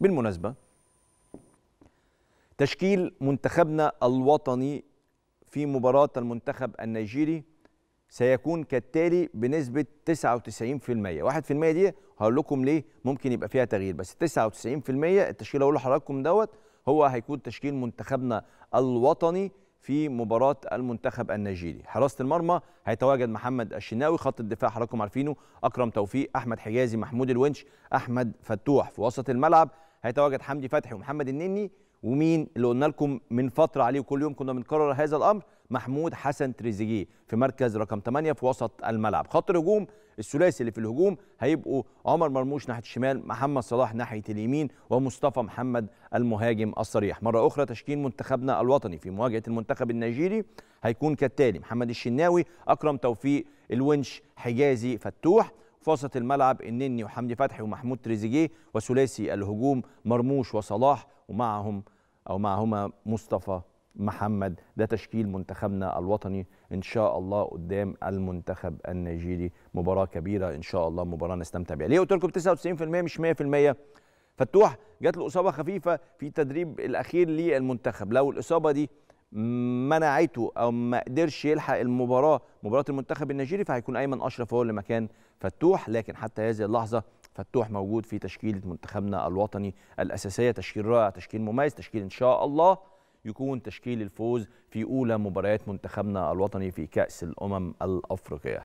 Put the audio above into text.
بالمناسبة تشكيل منتخبنا الوطني في مباراة المنتخب النيجيري سيكون كالتالي بنسبة 99% 1% دي هقول لكم ليه ممكن يبقى فيها تغيير بس 99% التشكيل هقول لحضراتكم دوت هو هيكون تشكيل منتخبنا الوطني في مباراة المنتخب النيجيري حراسة المرمى هيتواجد محمد الشناوي خط الدفاع حضراتكم عارفينه أكرم توفيق أحمد حجازي محمود الونش أحمد فتوح في وسط الملعب هيتواجد حمدي فتحي ومحمد النني ومين اللي قلنا لكم من فتره عليه وكل يوم كنا بنكرر هذا الامر محمود حسن تريزيجيه في مركز رقم 8 في وسط الملعب خط الهجوم الثلاثي اللي في الهجوم هيبقوا عمر مرموش ناحيه الشمال محمد صلاح ناحيه اليمين ومصطفى محمد المهاجم الصريح مره اخرى تشكيل منتخبنا الوطني في مواجهه المنتخب النيجيري هيكون كالتالي محمد الشناوي اكرم توفيق الونش حجازي فتوح في وسط الملعب النني وحمدي فتحي ومحمود تريزيجيه وثلاثي الهجوم مرموش وصلاح ومعهم او معهما مصطفى محمد ده تشكيل منتخبنا الوطني ان شاء الله قدام المنتخب النيجيري مباراه كبيره ان شاء الله مباراه نستمتع بها ليه قلت لكم 99% مش 100% فتوح جات له اصابه خفيفه في التدريب الاخير للمنتخب لو الاصابه دي منعته او ما قدرش يلحق المباراه مباراه المنتخب النيجيري فهيكون ايمن اشرف هو اللي مكان فتوح لكن حتى هذه اللحظه فتوح موجود في تشكيله منتخبنا الوطني الاساسيه تشكيل رائع تشكيل مميز تشكيل ان شاء الله يكون تشكيل الفوز في اولى مباريات منتخبنا الوطني في كاس الامم الافريقيه